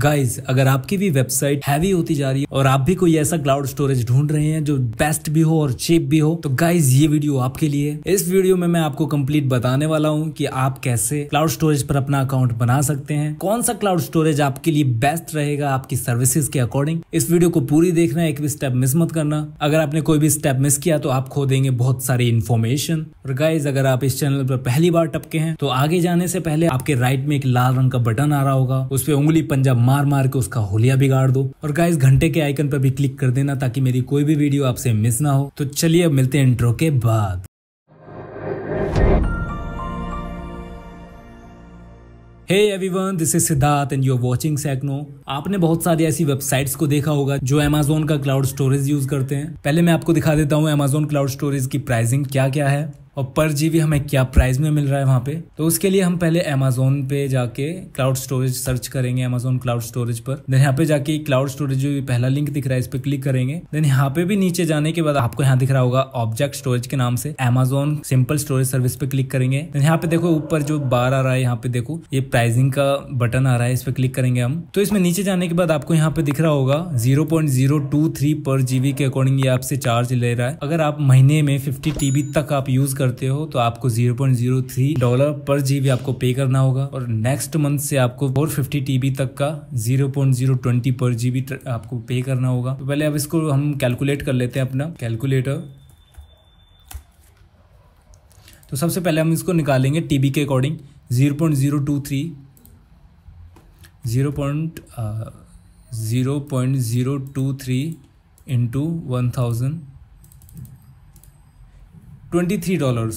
guys अगर आपकी भी वेबसाइट हैवी होती जा रही है और आप भी कोई ऐसा क्लाउड स्टोरेज ढूंढ रहे हैं जो बेस्ट भी हो और चीप भी हो तो गाइज ये वीडियो आपके लिए इस वीडियो में मैं आपको कंप्लीट बताने वाला हूँ कि आप कैसे क्लाउड स्टोरेज पर अपना अकाउंट बना सकते हैं कौन सा क्लाउड स्टोरेज आपके लिए बेस्ट रहेगा आपकी सर्विसेज के अकॉर्डिंग इस वीडियो को पूरी देखना एक भी स्टेप मिस मत करना अगर आपने कोई भी स्टेप मिस किया तो आप खो देंगे बहुत सारी इन्फॉर्मेशन और गाइज अगर आप इस चैनल पर पहली बार टपके हैं तो आगे जाने से पहले आपके राइट में एक लाल रंग का बटन आ रहा होगा उस पर उंगली पंजाब मार मार के उसका होलिया बिगाड़ दो और गाइस घंटे के आइकन पर भी क्लिक कर देना ताकि मेरी कोई भी वीडियो आपसे मिस ना हो तो चलिए अब मिलते हैं इंट्रो के बाद hey everyone this is Siddharth and you are watching सैकनो आपने बहुत सारी ऐसी वेबसाइट्स को देखा होगा जो अमेजोन का क्लाउड स्टोरेज यूज करते हैं पहले मैं आपको दिखा देता हूँ अमेजोन क्लाउड स्टोरेज की प्राइसिंग क्या क्या है और पर जीबी हमें क्या प्राइस में मिल रहा है वहाँ पे तो उसके लिए हम पहले अमेजोन पे जाके क्लाउड स्टोरेज सर्च करेंगे अमेजोन क्लाउड स्टोरेज पर देन यहाँ पे जाके क्लाउड स्टोरेज जो पहला लिंक दिख रहा है इस पर क्लिक करेंगे देन यहाँ पे भी नीचे जाने के बाद आपको यहाँ दिख रहा होगा ऑब्जेक्ट स्टोरेज के नाम से अमेजोन सिंपल स्टोरेज सर्विस पे क्लिक करेंगे देन यहाँ पे देखो ऊपर जो बार आ रहा है यहाँ पे देखो ये प्राइसिंग का बटन आ रहा है इस पर क्लिक करेंगे हम तो इसमें नीचे जाने के बाद आपको यहाँ पे दिख रहा होगा zero point zero two three पर जीबी के अकॉर्डिंग ये आपसे चार्ज ले रहा है अगर आप महीने में फिफ्टी टीबी तक आप यूज करते हो तो आपको 0.03 डॉलर पर जीबी आपको पे करना होगा और नेक्स्ट मंथ से आपको 450 टीबी तक का 0.020 पर जीबी आपको पे करना होगा तो पहले अब इसको हम कैलकुलेट कर लेते हैं अपना कैलकुलेटर तो सबसे पहले हम इसको निकालेंगे टीबी के according zero point zero two three zero point zero point zero two three into one thousand twenty three dollars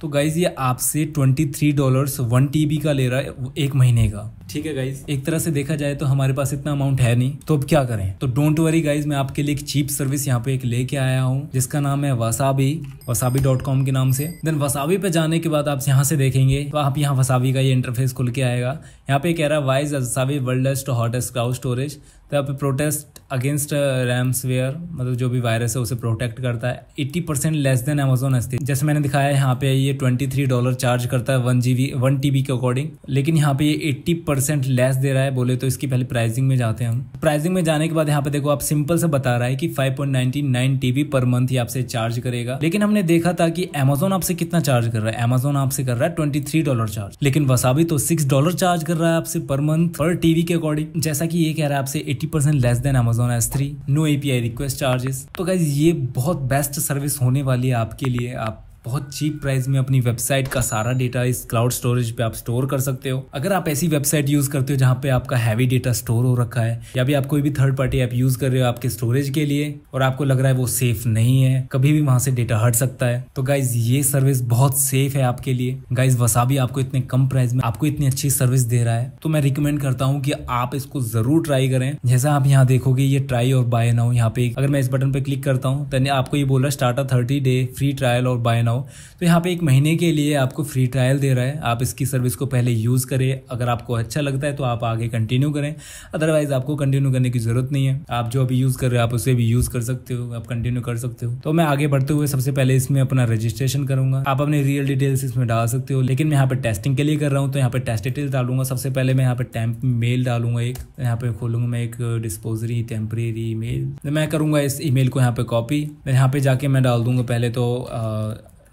तो गाइज़ ये आपसे twenty three dollars one T का ले रहा है एक महीने का ठीक है गाइज एक तरह से देखा जाए तो हमारे पास इतना अमाउंट है नहीं तो अब क्या करें तो डोंट वरी गाइज मैं आपके लिए एक चीप सर्विस यहाँ पे एक लेके आया हूँ जिसका नाम है वसाबी वसाबी डॉट कॉम के नाम से देन वसाबी पे जाने के बाद आप यहाँ से देखेंगे तो आप यहाँ वसाबी का ये इंटरफेस खुल के आएगा यहाँ पे कह रहा है wise Wasabi worldest hottest cloud storage तो यहाँ पे प्रोटेस्ट अगेंस्ट रैम्स वेयर मतलब जो भी वायरस है उसे प्रोटेक्ट करता है eighty percent less than Amazon S जैसे मैंने दिखाया है यहाँ पे ये ट्वेंटी थ्री डॉलर चार्ज करता है one G B one T B के अकॉर्डिंग लेकिन यहाँ पे ये एट्टी परसेंट लेस दे रहा है बोले तो इसकी पहले प्राइसिंग में जाते हैं हम प्राइसिंग में जाने के बाद यहाँ पे देखो आप सिंपल से बता रहा है कि five point ninety nine T B पर मंथ ही आपसे चार्ज करेगा लेकिन हमने देखा था कि अमेजोन आपसे कितना चार्ज कर रहा है अमेजोन आपसे कर रहा है ट्वेंटी थ्री डॉलर चार्ज लेकिन वसाबी तो सिक्स डॉलर चार्ज कर रहा है आपसे पर मंथ पर टीवी के अकॉर्डिंग जैसा कि ये कह रहा है आपसे eighty percent less than Amazon no A P I request charges तो गाइज ये बहुत बेस्ट सर्विस होने वाली है आपके लिए आप बहुत चीप प्राइस में अपनी वेबसाइट का सारा डेटा इस क्लाउड स्टोरेज पे आप स्टोर कर सकते हो अगर आप ऐसी वेबसाइट यूज करते हो जहाँ पे आपका हैवी डेटा स्टोर हो रखा है या भी आप कोई भी थर्ड पार्टी ऐप यूज कर रहे हो आपके स्टोरेज के लिए और आपको लग रहा है वो सेफ नहीं है कभी भी वहां से डेटा हट सकता है तो गाइज ये सर्विस बहुत सेफ है आपके लिए गाइज वसाबी आपको इतने कम प्राइस में आपको इतनी अच्छी सर्विस दे रहा है तो मैं रिकमेंड करता हूँ कि आप इसको जरूर ट्राई करें जैसा आप यहाँ देखोगे ये ट्राई और बाय नाउ यहाँ पे अगर मैं इस बटन पे क्लिक करता हूँ तो आपको ये बोल रहा है start thirty day free trial और बाय नाउ हो तो यहाँ पे एक महीने के लिए आपको फ्री ट्रायल दे रहा है आप इसकी सर्विस को पहले यूज़ करें अगर आपको अच्छा लगता है तो आप आगे कंटिन्यू करें अदरवाइज़ आपको कंटिन्यू करने की ज़रूरत नहीं है आप जो अभी यूज़ कर रहे हो आप उसे भी यूज़ कर सकते हो आप कंटिन्यू कर सकते हो तो मैं आगे बढ़ते हुए सबसे पहले इसमें अपना रजिस्ट्रेशन करूँगा आप अपने रियल डिटेल्स इसमें डाल सकते हो लेकिन मैं यहाँ पर टेस्टिंग के लिए कर रहा हूँ तो यहाँ पर टेस्ट डिटेल्स डालूंगा सबसे पहले मैं यहाँ पर टैंप मेल डालूंगा एक यहाँ पर खोलूंगा मैं एक डिस्पोजरी टेम्परेरी मेल मैं करूँगा इस ई को यहाँ पर कॉपी यहाँ पर जाके मैं डाल दूंगा पहले तो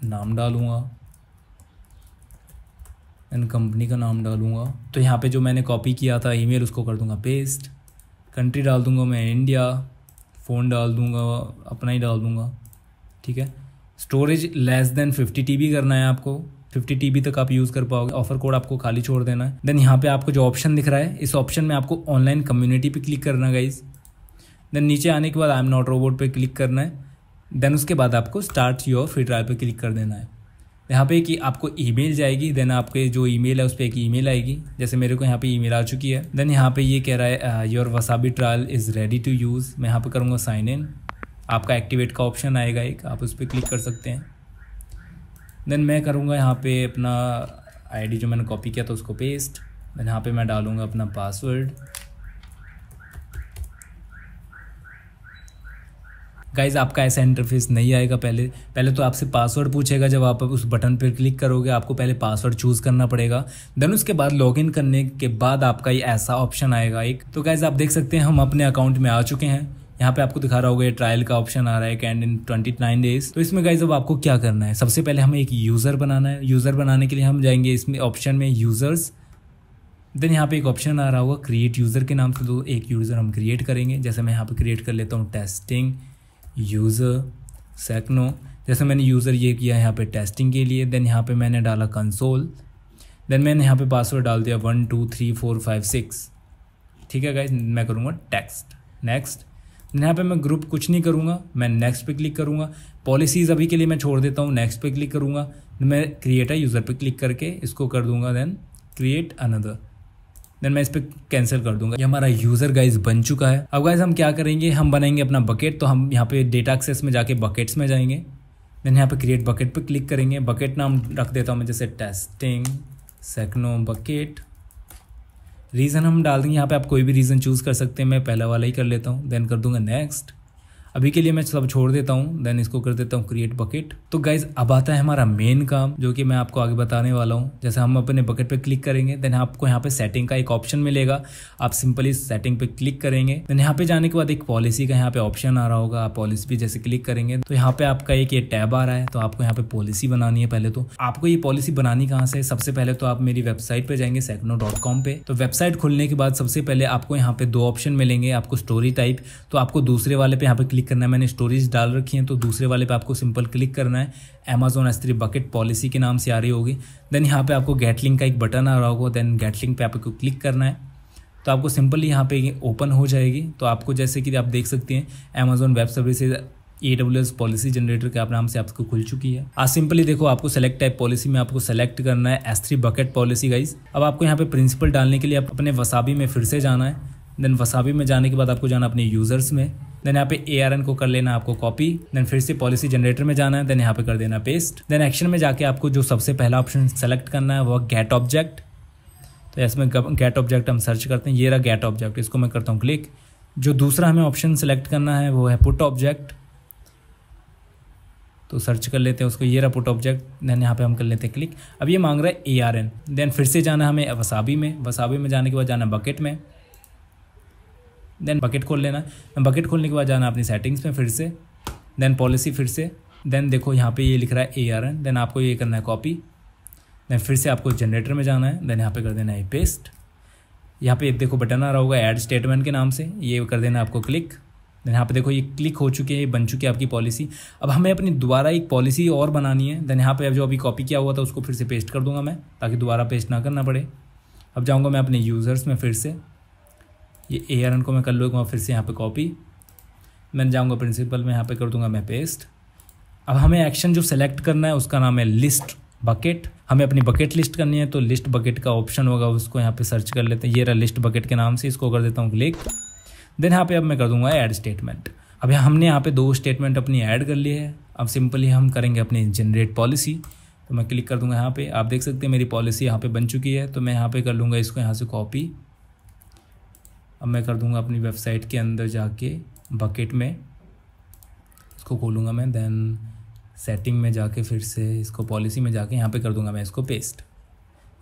नाम डालूँगा एंड कंपनी का नाम डालूँगा तो यहाँ पे जो मैंने कॉपी किया था ईमेल उसको कर दूँगा पेस्ट कंट्री डाल दूँगा मैं इंडिया फ़ोन डाल दूँगा अपना ही डाल दूँगा ठीक है storage less than fifty T करना है आपको फिफ्टी टी तक आप यूज़ कर पाओगे ऑफर कोड आपको खाली छोड़ देना है देन यहाँ पे आपको जो ऑप्शन दिख रहा है इस ऑप्शन में आपको ऑनलाइन कम्युनिटी पे क्लिक करना गाइज देन नीचे आने के बाद आई एम नॉट रोबोट पे क्लिक करना है देन उसके बाद आपको स्टार्ट योर फ्री ट्रायल पर क्लिक कर देना है यहाँ पे कि आपको ईमेल जाएगी देन आपके जो ईमेल है उस पर एक ईमेल आएगी जैसे मेरे को यहाँ पे ईमेल आ चुकी है देन यहाँ पे ये कह रहा है your Wasabi trial is ready to use मैं यहाँ पे करूँगा साइन इन आपका एक्टिवेट का ऑप्शन आएगा एक आप उस पर क्लिक कर सकते हैं देन मैं करूँगा यहाँ पे अपना आईडी जो मैंने कॉपी किया था उसको पेस्ट देन यहाँ पे मैं डालूँगा अपना पासवर्ड गाइज़ आपका ऐसा इंटरफेस नहीं आएगा पहले पहले तो आपसे पासवर्ड पूछेगा जब आप उस बटन पर क्लिक करोगे आपको पहले पासवर्ड चूज़ करना पड़ेगा देन उसके बाद लॉगिन करने के बाद आपका ये ऐसा ऑप्शन आएगा एक तो गाइज़ आप देख सकते हैं हम अपने अकाउंट में आ चुके हैं यहाँ पे आपको दिखा रहा होगा ये ट्रायल का ऑप्शन आ रहा है कैंड इन ट्वेंटी नाइन डेज तो इसमें गाइज अब आपको क्या करना है सबसे पहले हमें एक यूज़र बनाना है यूज़र बनाने के लिए हम जाएंगे इसमें ऑप्शन में यूज़र्स देन यहाँ पे एक ऑप्शन आ रहा होगा क्रिएट यूज़र के नाम से तो एक यूज़र हम क्रिएट करेंगे जैसे मैं यहाँ पे क्रिएट कर लेता हूँ टेस्टिंग यूज़र सेकनो जैसे मैंने यूज़र ये किया यहाँ पे टेस्टिंग के लिए देन यहाँ पे मैंने डाला कंसोल देन मैंने यहाँ पे पासवर्ड डाल दिया one two three four five six ठीक है गाइज मैं करूँगा टेक्स्ट नेक्स्ट यहाँ पे मैं ग्रुप कुछ नहीं करूँगा मैं नेक्स्ट पे क्लिक करूँगा पॉलिसीज़ अभी के लिए मैं छोड़ देता हूँ नेक्स्ट पे क्लिक करूँगा मैं क्रिएट अ यूज़र पे क्लिक करके इसको कर दूँगा देन क्रिएट अनदर देन मैं इस पर कैंसिल कर दूंगा ये हमारा यूजर गाइज बन चुका है अब गाइज हम क्या करेंगे हम बनाएंगे अपना बकेट तो हम यहाँ पे डेटा एक्सेस में जाके बकेट्स में जाएंगे देन यहाँ पे क्रिएट बकेट पे क्लिक करेंगे बकेट नाम रख देता हूँ मैं जैसे टेस्टिंग सेकनो बकेट रीज़न हम डाल देंगे यहाँ पे आप कोई भी रीज़न चूज़ कर सकते हैं मैं पहला वाला ही कर लेता हूँ देन कर दूंगा नेक्स्ट अभी के लिए मैं सब छोड़ देता हूँ देन इसको कर देता हूँ क्रिएट बकेट तो गाइज अब आता है हमारा मेन काम जो कि मैं आपको आगे बताने वाला हूँ जैसे हम अपने बकेट पे क्लिक करेंगे देन आपको यहाँ पे सेटिंग का एक ऑप्शन मिलेगा आप सिंपली सेटिंग पे क्लिक करेंगे देन यहाँ पे जाने के बाद एक पॉलिसी का यहाँ पे ऑप्शन आ रहा होगा आप पॉलिसी पे जैसे क्लिक करेंगे तो यहाँ पे आपका एक ये टैब आ रहा है तो आपको यहाँ पे पॉलिसी बनानी है पहले तो आपको ये पॉलिसी बनानी कहाँ से सबसे पहले तो आप मेरी वेबसाइट पे जाएंगे सेकनो डॉट कॉम पे तो वेबसाइट खुलने के बाद सबसे पहले आपको यहाँ पे दो ऑप्शन मिलेंगे आपको स्टोरी टाइप तो आपको दूसरे वाले पे यहाँ पे क्लिक क्लिक करना है मैंने स्टोरीज डाल रखी हैं तो दूसरे वाले पे आपको सिंपल क्लिक करना है Amazon S three bucket policy के नाम से आ रही होगी देन यहाँ पे आपको गेट लिंक का एक बटन आ रहा होगा देन गेट लिंक पे आपको क्लिक करना है तो आपको सिंपली यहाँ पे ओपन हो जाएगी तो आपको जैसे कि आप देख सकते हैं Amazon web services A W S policy generator के आप नाम से आपको खुल चुकी है आज सिंपली देखो आपको सेलेक्ट टाइप पॉलिसी में आपको सेलेक्ट करना है S three bucket policy guys अब आपको यहाँ पे प्रिंसिपल डालने के लिए आप अपने वसाबी में फिर से जाना है देन वसाबी में जाने के बाद आपको जाना अपने यूजर्स में देन यहाँ पे ए को कर लेना आपको कॉपी देन फिर से पॉलिसी जनरेटर में जाना है देन यहाँ पे कर देना पेस्ट देन एक्शन में जाके आपको जो सबसे पहला ऑप्शन सेलेक्ट करना है वह गेट ऑब्जेक्ट तो इसमें गेट ऑब्जेक्ट हम सर्च करते हैं ये रहा गेट ऑब्जेक्ट इसको मैं करता हूँ क्लिक जो दूसरा हमें ऑप्शन सेलेक्ट करना है वो है पुट ऑब्जेक्ट तो सर्च कर लेते हैं उसको ये रहा पुट ऑब्जेक्ट देन यहाँ पे हम कर लेते हैं क्लिक अब ये मांग रहा है ए आर एन देन फिर से जाना हमें वसाबी में वसाबी में जाने के बाद जाना बकेट में देन बकेट खोल लेना है बकेट खोलने के बाद जाना अपनी सेटिंग्स में फिर से देन पॉलिसी फिर से देन देखो यहाँ पे ये लिख रहा है ए आर एन देन आपको ये करना है कॉपी देन फिर से आपको जनरेटर में जाना है देन यहाँ पे कर देना है पेस्ट यहाँ पे देखो बटन आ रहा होगा ऐड स्टेटमेंट के नाम से ये कर देना आपको क्लिक देन यहाँ पे देखो ये क्लिक हो चुकी है ये बन चुकी है आपकी पॉलिसी अब हमें अपनी दोबारा एक पॉलिसी और बनानी है देन यहाँ पे अब जो अभी कॉपी किया हुआ था उसको फिर से पेस्ट कर दूंगा मैं ताकि दोबारा पेस्ट ना करना पड़े अब जाऊँगा मैं अपने यूज़र्स में फिर से ये ए आर एन को मैं कर लूँगा फिर से यहाँ पे कॉपी मैं जाऊँगा प्रिंसिपल में यहाँ पे कर दूँगा मैं पेस्ट अब हमें एक्शन जो सेलेक्ट करना है उसका नाम है लिस्ट बकेट हमें अपनी बकेट लिस्ट करनी है तो लिस्ट बकेट का ऑप्शन होगा उसको यहाँ पे सर्च कर लेते हैं ये रहा लिस्ट बकेट के नाम से इसको कर देता हूँ क्लिक देन यहाँ पे अब मैं कर दूंगा ऐड स्टेटमेंट अब हमने यहाँ पे दो स्टेटमेंट अपनी ऐड कर ली है अब सिंपली हम करेंगे अपनी जनरेट पॉलिसी तो मैं क्लिक कर दूंगा यहाँ पे आप देख सकते हैं मेरी पॉलिसी यहाँ पे बन चुकी है तो मैं यहाँ पे कर लूँगा इसको यहाँ से कॉपी अब मैं कर दूँगा अपनी वेबसाइट के अंदर जाके बकेट में इसको खोलूँगा मैं देन सेटिंग में जाके फिर से इसको पॉलिसी में जाके यहाँ पे कर दूँगा मैं इसको पेस्ट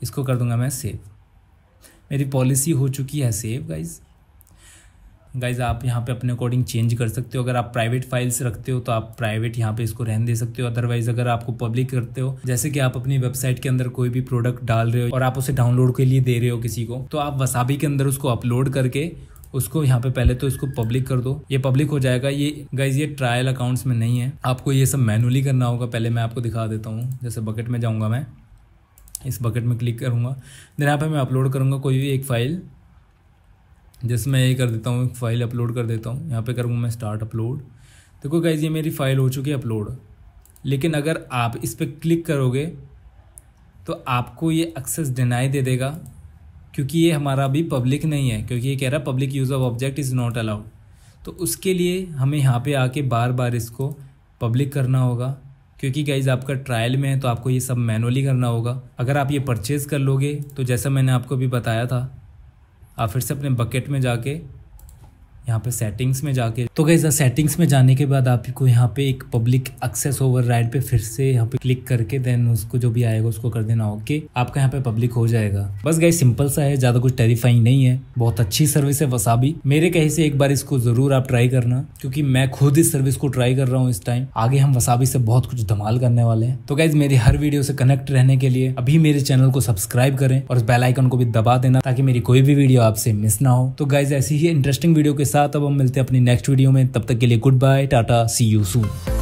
इसको कर दूँगा मैं सेव मेरी पॉलिसी हो चुकी है सेव गाइज़ गाइज़ आप यहाँ पे अपने अकॉर्डिंग चेंज कर सकते हो अगर आप प्राइवेट फाइल्स रखते हो तो आप प्राइवेट यहाँ पे इसको रहने दे सकते हो अदरवाइज अगर आपको पब्लिक करते हो जैसे कि आप अपनी वेबसाइट के अंदर कोई भी प्रोडक्ट डाल रहे हो और आप उसे डाउनलोड के लिए दे रहे हो किसी को तो आप वसाबी के अंदर उसको अपलोड करके उसको यहाँ पे पहले तो इसको पब्लिक कर दो ये पब्लिक हो जाएगा ये गाइज ये ट्रायल अकाउंट्स में नहीं है आपको ये सब मैनुअली करना होगा पहले मैं आपको दिखा देता हूँ जैसे बकेट में जाऊँगा मैं इस बकेट में क्लिक करूँगा देन यहाँ पे मैं अपलोड करूँगा कोई भी एक फ़ाइल जैसे मैं ये कर देता हूँ फाइल अपलोड कर देता हूँ यहाँ पे करूँगा मैं स्टार्ट अपलोड देखो गाइज ये मेरी फ़ाइल हो चुकी है अपलोड लेकिन अगर आप इस पर क्लिक करोगे तो आपको ये एक्सेस डिनाई दे देगा क्योंकि ये हमारा अभी पब्लिक नहीं है क्योंकि ये कह रहा है public use of object is not allowed तो उसके लिए हमें यहाँ पे आके बार बार इसको पब्लिक करना होगा क्योंकि गाइज आपका ट्रायल में है तो आपको ये सब मैनुअली करना होगा अगर आप ये परचेज़ कर लोगे तो जैसा मैंने आपको अभी बताया था आप फिर से अपने बकेट में जाके यहाँ पे सेटिंग्स में जाके तो गई सेटिंग्स में जाने के बाद आपको यहाँ पे एक पब्लिक एक्सेस ओवर राइड पे फिर से यहाँ पे क्लिक करके देन उसको जो भी आएगा उसको कर देना ओके आपका यहाँ पे पब्लिक हो जाएगा बस गई सिंपल सा है ज़्यादा कुछ टेरिफाइंग नहीं है बहुत अच्छी सर्विस है वसाबी मेरे कहे से एक बार इसको ज़रूर आप ट्राई करना क्योंकि मैं खुद इस सर्विस को ट्राई कर रहा हूँ इस टाइम आगे हम वसाबी से बहुत कुछ धमाल करने वाले हैं तो गाइज मेरी हर वीडियो से कनेक्ट रहने के लिए अभी मेरे चैनल को सब्सक्राइब करें और बेलाइकन को भी दबा देना ताकि मेरी कोई भी वीडियो आपसे मिस ना हो तो गाइज ऐसी ही इंटरेस्टिंग वीडियो के साथ साथ अब हम मिलते हैं अपनी नेक्स्ट वीडियो में तब तक के लिए good bye tata see you soon